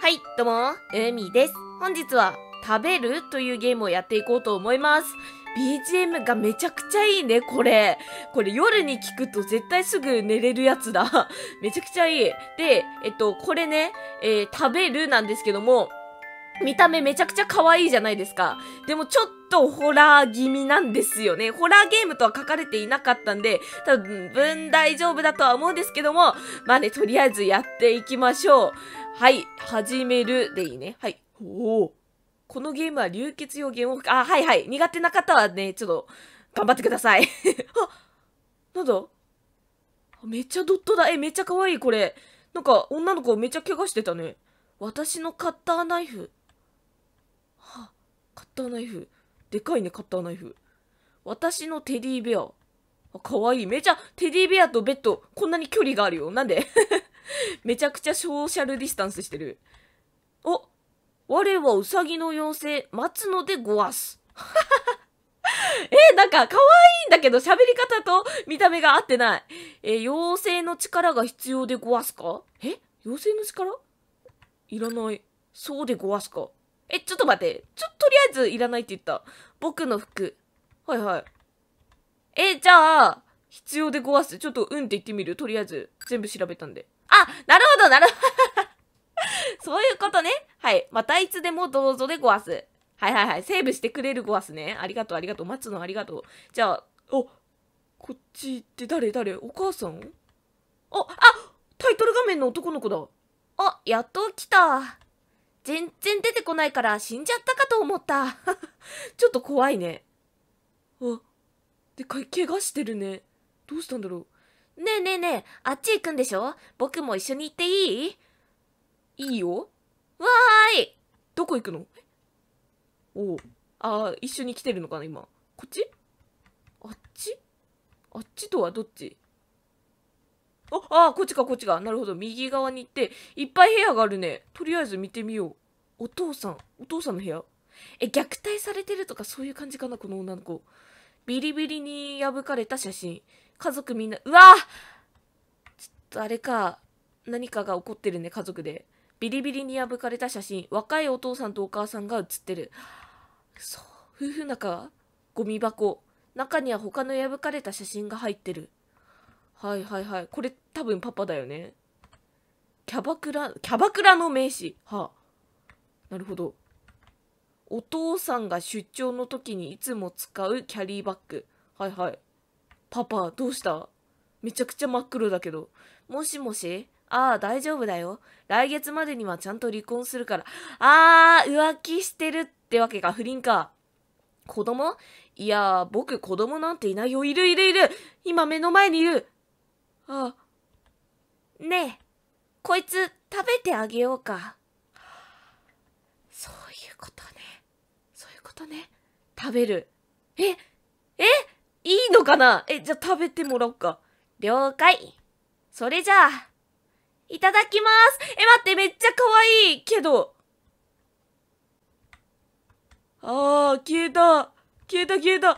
はい、どうも、うみです。本日は、食べるというゲームをやっていこうと思います。BGM がめちゃくちゃいいね、これ。これ夜に聞くと絶対すぐ寝れるやつだ。めちゃくちゃいい。で、えっと、これね、えー、食べるなんですけども、見た目めちゃくちゃ可愛いじゃないですか。でもちょっとホラー気味なんですよね。ホラーゲームとは書かれていなかったんで、多分大丈夫だとは思うんですけども、まあね、とりあえずやっていきましょう。はい、始めるでいいね。はい。おお。このゲームは流血ー言を、あ、はいはい。苦手な方はね、ちょっと、頑張ってください。あ、なんだめっちゃドットだ。え、めっちゃ可愛い、これ。なんか、女の子めっちゃ怪我してたね。私のカッターナイフ。はカッターナイフ。でかいね、カッターナイフ。私のテディベア。あ、可愛い。めちゃ、テディベアとベッド、こんなに距離があるよ。なんで めちゃくちゃソーシャルディスタンスしてる。お我はウサギの妖精、待つのでごわす。え、なんか可愛いんだけど喋り方と見た目が合ってない。え、妖精の力が必要でごわすかえ妖精の力いらない。そうでごわすか。え、ちょっと待って。ちょ、とりあえずいらないって言った。僕の服。はいはい。え、じゃあ、必要でごわす。ちょっとうんって言ってみる。とりあえず、全部調べたんで。あ、なるほど、なるほど。そういうことね。はい。またいつでもどうぞでごわす。はいはいはい。セーブしてくれるごわすね。ありがとう、ありがとう。待つのありがとう。じゃあ、お、こっちって誰誰お母さんあ、あ、タイトル画面の男の子だ。あ、やっと来た。全然出てこないから死んじゃったかと思った。ちょっと怖いね。あ、でかい、怪我してるね。どうしたんだろう。ねえねえねえ、あっち行くんでしょ僕も一緒に行っていいいいよ。わーいどこ行くのおう。あ一緒に来てるのかな、今。こっちあっちあっちとはどっちあ、あこっちか、こっちか。なるほど。右側に行って、いっぱい部屋があるね。とりあえず見てみよう。お父さん、お父さんの部屋え、虐待されてるとかそういう感じかな、この女の子。ビリビリに破かれた写真。家族みんな、うわちょっとあれか、何かが起こってるね、家族で。ビリビリに破かれた写真、若いお父さんとお母さんが写ってる。そう、夫婦仲ゴミ箱。中には他の破かれた写真が入ってる。はいはいはい。これ多分パパだよね。キャバクラ、キャバクラの名詞。はあ、なるほど。お父さんが出張の時にいつも使うキャリーバッグ。はいはい。パパ、どうしためちゃくちゃ真っ黒だけど。もしもしああ、大丈夫だよ。来月までにはちゃんと離婚するから。ああ、浮気してるってわけか、不倫か。子供いや、僕子供なんていないよ。いるいるいる今目の前にいるああ。ねえ、こいつ食べてあげようか。そういうことね。そういうことね。食べる。えいいのかなえ、じゃあ食べてもらおうか。了解。それじゃあ、いただきますえ、待って、めっちゃ可愛いけど。あー、消えた。消えた消えた。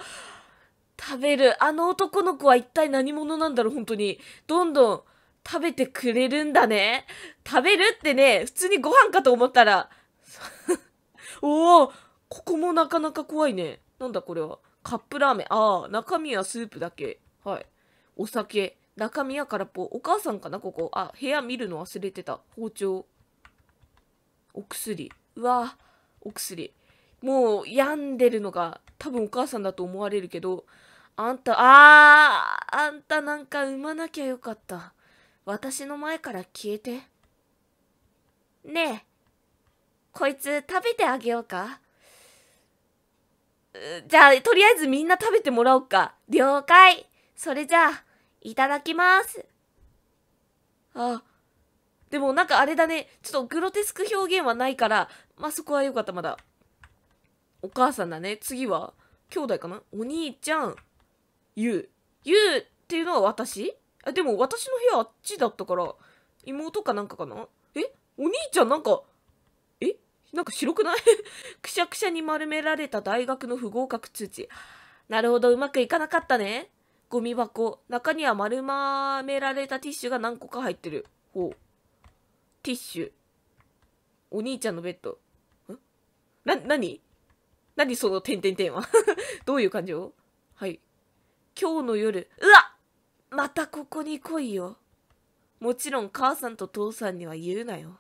食べる。あの男の子は一体何者なんだろう、本当に。どんどん食べてくれるんだね。食べるってね、普通にご飯かと思ったら。おおここもなかなか怖いね。なんだこれは。カップラーメン。ああ、中身はスープだけ。はい。お酒。中身は空っぽ。お母さんかな、ここ。あ、部屋見るの忘れてた。包丁。お薬。うわお薬。もう、病んでるのが、多分お母さんだと思われるけど、あんた、ああ、あんたなんか産まなきゃよかった。私の前から消えて。ねえ、こいつ食べてあげようかじゃあ、とりあえずみんな食べてもらおうか。了解。それじゃあ、いただきます。あ、でもなんかあれだね。ちょっとグロテスク表現はないから、まあ、そこはよかった、まだ。お母さんだね。次は、兄弟かなお兄ちゃん、ゆう。ゆうっていうのは私あ、でも私の部屋あっちだったから、妹かなんかかなえお兄ちゃんなんか、なんか白くない くしゃくしゃに丸められた大学の不合格通知。なるほど、うまくいかなかったね。ゴミ箱。中には丸まめられたティッシュが何個か入ってる。ほう。ティッシュ。お兄ちゃんのベッド。んな、何何その点て点は どういう感情はい。今日の夜。うわまたここに来いよ。もちろん母さんと父さんには言うなよ。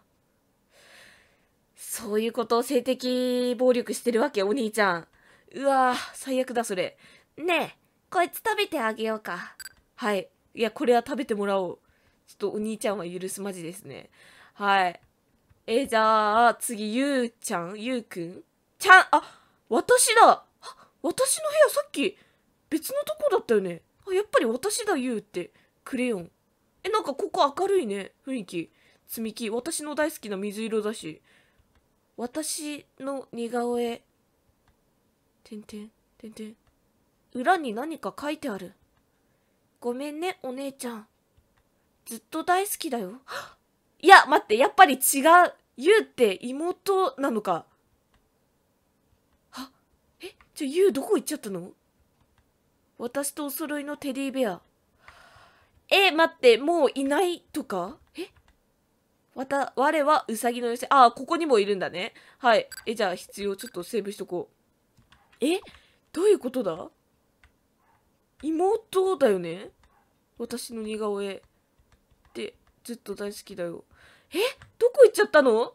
そういうことを性的暴力してるわけ、お兄ちゃん。うわぁ、最悪だ、それ。ねえ、こいつ食べてあげようか。はい。いや、これは食べてもらおう。ちょっとお兄ちゃんは許すまじですね。はい。えー、じゃあ、次、ゆうちゃんゆうくんちゃん、あ、私だあ、私の部屋さっき、別のとこだったよね。あ、やっぱり私だ、ゆうって。クレヨン。え、なんかここ明るいね、雰囲気。積み木。私の大好きな水色だし。私の似顔絵。てんてん、てんてん。裏に何か書いてある。ごめんね、お姉ちゃん。ずっと大好きだよ。いや、待って、やっぱり違う。ゆうって妹なのか。あ、え、じゃあゆうどこ行っちゃったの私とお揃いのテディベア。え、待って、もういないとかえわた、我はうさぎの寄せ。ああ、ここにもいるんだね。はい。え、じゃあ必要。ちょっとセーブしとこう。えどういうことだ妹だよね私の似顔絵。で、ずっと大好きだよ。えどこ行っちゃったの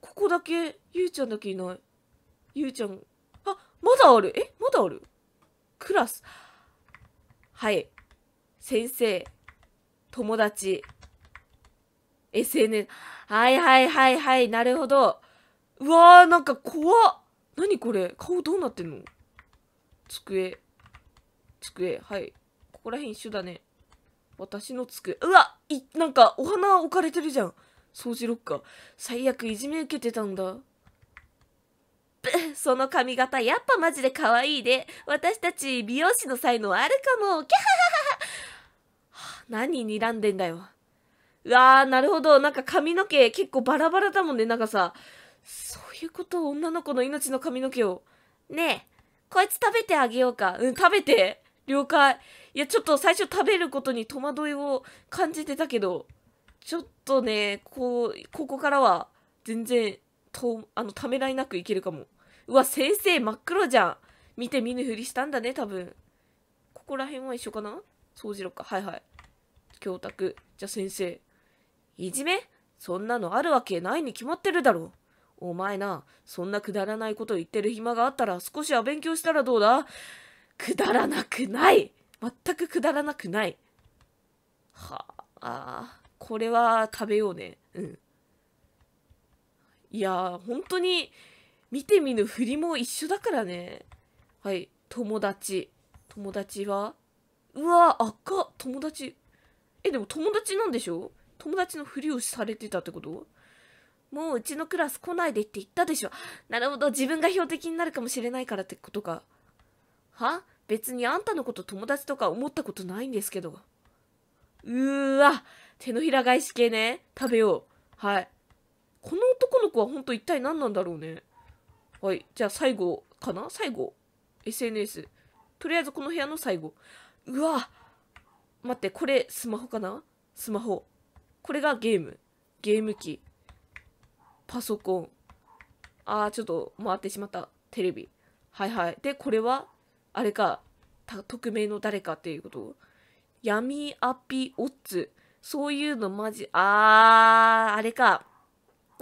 ここだけ、ゆうちゃんだけいない。ゆうちゃん。あ、まだある。えまだあるクラス。はい。先生、友達、SNS。はいはいはいはい、なるほど。うわー、なんか怖っ。にこれ顔どうなってんの机。机。はい。ここら辺一緒だね。私の机。うわい、なんかお花置かれてるじゃん。掃除ロッカー。最悪いじめ受けてたんだ。その髪型やっぱマジで可愛いで。私たち美容師の才能あるかも。キャハハハハ。何睨んでんだよ。わあ、なるほど。なんか髪の毛結構バラバラだもんね。なんかさ、そういうこと女の子の命の髪の毛を。ねえ、こいつ食べてあげようか。うん、食べて。了解。いや、ちょっと最初食べることに戸惑いを感じてたけど、ちょっとね、こう、ここからは全然、と、あの、ためらいなくいけるかも。うわ、先生真っ黒じゃん。見て見ぬふりしたんだね、多分。ここら辺は一緒かな掃除ろっか。はいはい。教託。じゃあ先生。いじめそんなのあるわけないに決まってるだろ。お前な、そんなくだらないこと言ってる暇があったら少しは勉強したらどうだくだらなくない全くくだらなくない。はあ、これは食べようね。うん。いや本当に、見て見ぬふりも一緒だからね。はい、友達。友達はうわ赤友達。え、でも友達なんでしょ友達のふりをされてたってこともううちのクラス来ないでって言ったでしょ。なるほど、自分が標的になるかもしれないからってことか。は別にあんたのこと友達とか思ったことないんですけど。うーわ、手のひら返し系ね。食べよう。はい。この男の子は本当一体何なんだろうね。はい。じゃあ最後かな最後。SNS。とりあえずこの部屋の最後。うわ待って、これスマホかなスマホ。これがゲーム。ゲーム機。パソコン。あー、ちょっと回ってしまった。テレビ。はいはい。で、これは、あれか、匿名の誰かっていうこと闇アピオッツそういうのマジ、あー、あれか。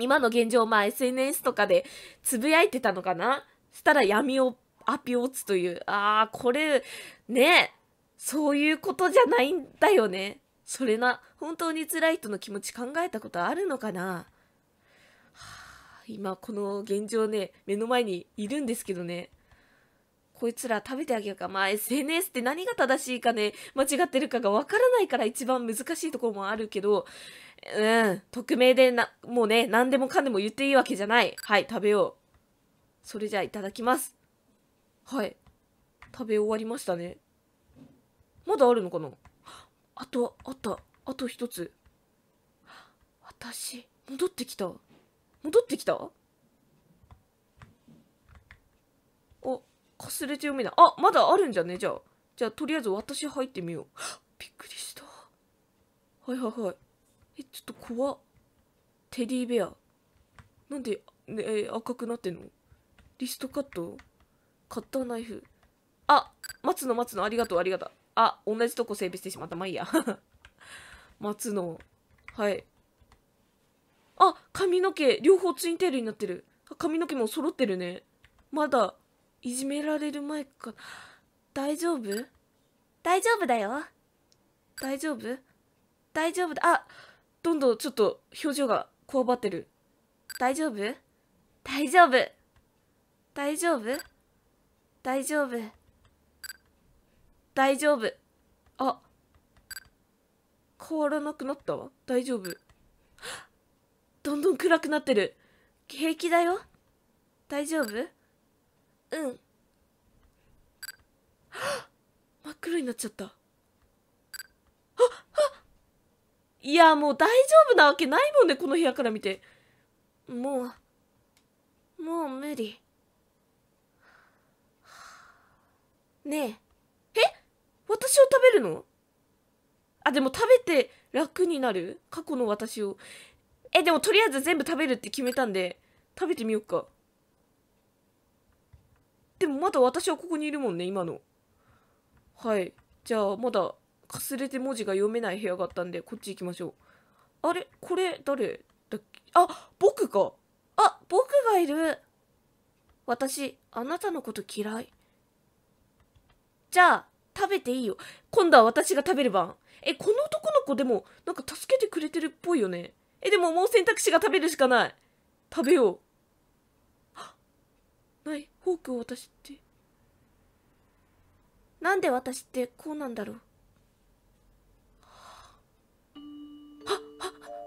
今の現状、まあ SNS とかでつぶやいてたのかなしたら闇をアピオッツという。あー、これ、ね、そういうことじゃないんだよね。それな、本当に辛い人の気持ち考えたことあるのかな、はあ、今この現状ね、目の前にいるんですけどね。こいつら食べてあげようか。まあ SNS って何が正しいかね、間違ってるかがわからないから一番難しいところもあるけど、うん、匿名でな、もうね、何でもかんでも言っていいわけじゃない。はい、食べよう。それじゃあいただきます。はい。食べ終わりましたね。まだあるのかなあとあったあと一つ私戻ってきた戻ってきたあかすれて読めないあまだあるんじゃねじゃあじゃあとりあえず私入ってみよう びっくりしたはいはいはいえちょっと怖っテディベアなんで、ね、赤くなってんのリストカットカッターナイフあ待つの待つのありがとうありがとうあ、同じとこ整備してしまった。まあいいや。松 の。はい。あ、髪の毛、両方ツインテールになってる。髪の毛も揃ってるね。まだ、いじめられる前か。大丈夫大丈夫だよ。大丈夫大丈夫だ。あ、どんどんちょっと表情がこわばってる。大丈夫大丈夫大丈夫大丈夫大丈夫あ変わらなくなったわ大丈夫どんどん暗くなってる平気だよ大丈夫うん真っ黒になっちゃったああいやもう大丈夫なわけないもんねこの部屋から見てもうもう無理ねえ私を食べるのあでも食べて楽になる過去の私をえでもとりあえず全部食べるって決めたんで食べてみよっかでもまだ私はここにいるもんね今のはいじゃあまだかすれて文字が読めない部屋があったんでこっち行きましょうあれこれ誰だっけあ僕かあ僕がいる私あなたのこと嫌いじゃあ食べていいよ。今度は私が食べる番。え、この男の子でも、なんか助けてくれてるっぽいよね。え、でももう選択肢が食べるしかない。食べよう。ない、フォークを渡して。なんで私ってこうなんだろう。あ、あ、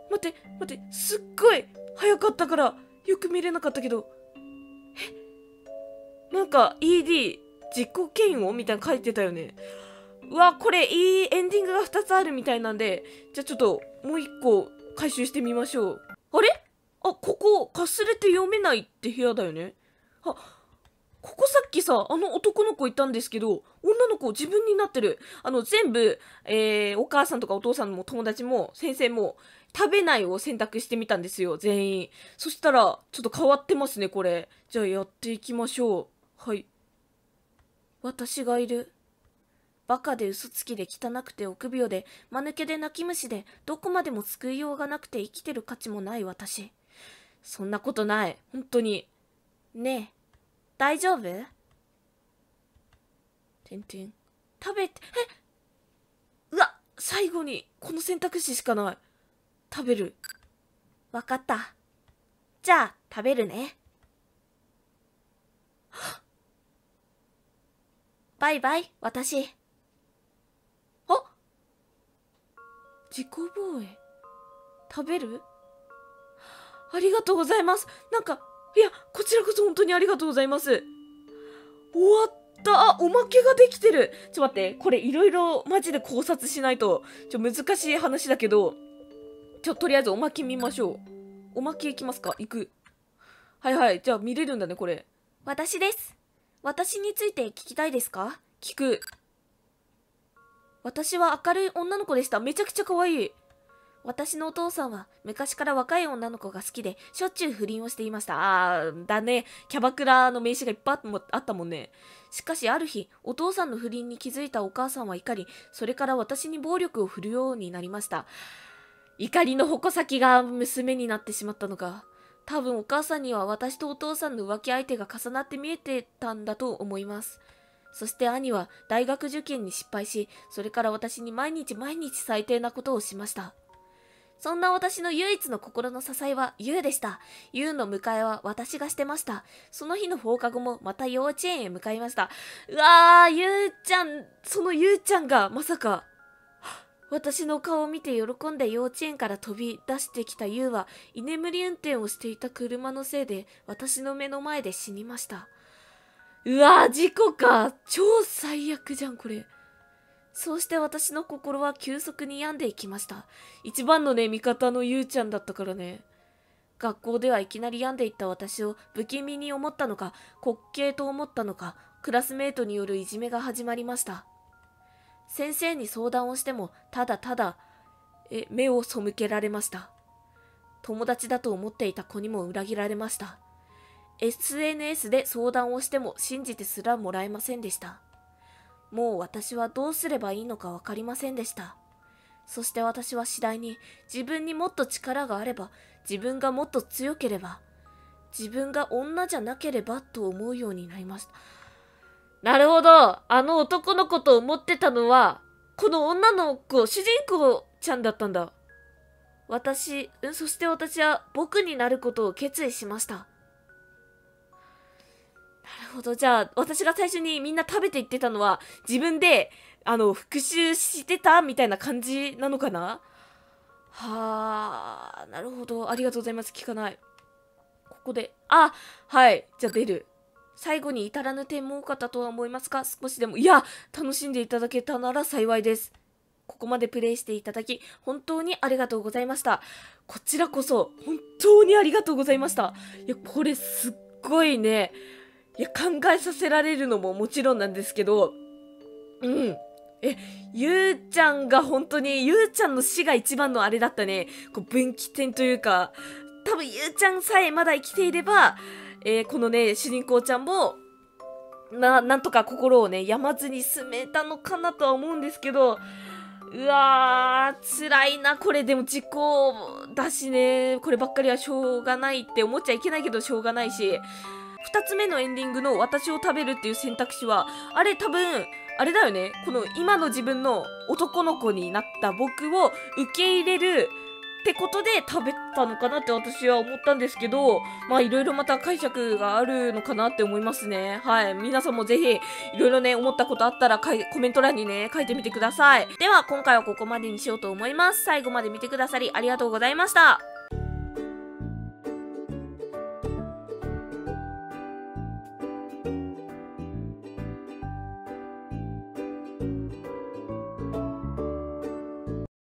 待って、待って、すっごい早かったから、よく見れなかったけど。え、なんか ED、自己嫌悪みたいな書いてたよね。うわ、これいいエンディングが2つあるみたいなんで、じゃあちょっともう1個回収してみましょう。あれあ、ここ、かすれて読めないって部屋だよね。あ、ここさっきさ、あの男の子いたんですけど、女の子自分になってる。あの、全部、えー、お母さんとかお父さんも友達も先生も、食べないを選択してみたんですよ、全員。そしたら、ちょっと変わってますね、これ。じゃあやっていきましょう。はい。私がいる。バカで嘘つきで汚くて臆病で、間抜けで泣き虫で、どこまでも救いようがなくて生きてる価値もない私。そんなことない。本当に。ねえ、大丈夫てんてん。食べて、えうわ、最後に、この選択肢しかない。食べる。わかった。じゃあ、食べるね。バイバイ、私。あ自己防衛。食べるありがとうございます。なんか、いや、こちらこそ本当にありがとうございます。終わったあ、おまけができてるちょっと待って、これいろいろマジで考察しないと、ちょ、難しい話だけど、ちょ、っとりあえずおまけ見ましょう。おまけいきますか行く。はいはい。じゃあ見れるんだね、これ。私です。私について聞きたいですか聞く。私は明るい女の子でした。めちゃくちゃ可愛い。私のお父さんは昔から若い女の子が好きで、しょっちゅう不倫をしていました。ああ、だね。キャバクラの名刺がいっぱいあったもんね。しかしある日、お父さんの不倫に気づいたお母さんは怒り、それから私に暴力を振るようになりました。怒りの矛先が娘になってしまったのか。多分お母さんには私とお父さんの浮気相手が重なって見えてたんだと思います。そして兄は大学受験に失敗し、それから私に毎日毎日最低なことをしました。そんな私の唯一の心の支えは優でした。優の迎えは私がしてました。その日の放課後もまた幼稚園へ向かいました。うわー、優ちゃん、その優ちゃんがまさか。私の顔を見て喜んで幼稚園から飛び出してきた優は居眠り運転をしていた車のせいで私の目の前で死にましたうわ事故か超最悪じゃんこれそうして私の心は急速に病んでいきました一番のね味方のゆうちゃんだったからね学校ではいきなり病んでいった私を不気味に思ったのか滑稽と思ったのかクラスメートによるいじめが始まりました先生に相談をしてもただただえ目を背けられました友達だと思っていた子にも裏切られました SNS で相談をしても信じてすらもらえませんでしたもう私はどうすればいいのか分かりませんでしたそして私は次第に自分にもっと力があれば自分がもっと強ければ自分が女じゃなければと思うようになりましたなるほど。あの男の子と思ってたのは、この女の子、主人公ちゃんだったんだ。私、そして私は僕になることを決意しました。なるほど。じゃあ、私が最初にみんな食べていってたのは、自分で、あの、復讐してたみたいな感じなのかなはあ、なるほど。ありがとうございます。聞かない。ここで。あ、はい。じゃあ出る。最後に至らぬ点も多かったとは思いますが、少しでも、いや、楽しんでいただけたなら幸いです。ここまでプレイしていただき、本当にありがとうございました。こちらこそ、本当にありがとうございました。いや、これすっごいね、いや、考えさせられるのももちろんなんですけど、うん。え、ゆうちゃんが本当に、ゆうちゃんの死が一番のあれだったね、こう分岐点というか、多分ゆうちゃんさえまだ生きていれば、えー、このね、主人公ちゃんも、な、なんとか心をね、病まずに進めたのかなとは思うんですけど、うわー、辛いな、これでも時効だしね、こればっかりはしょうがないって思っちゃいけないけどしょうがないし、2つ目のエンディングの私を食べるっていう選択肢は、あれ多分、あれだよね、この今の自分の男の子になった僕を受け入れるってことで食べたのかなって私は思ったんですけど、まあいろいろまた解釈があるのかなって思いますね。はい。皆さんもぜひ、いろいろね、思ったことあったらかい、コメント欄にね、書いてみてください。では、今回はここまでにしようと思います。最後まで見てくださりありがとうございました。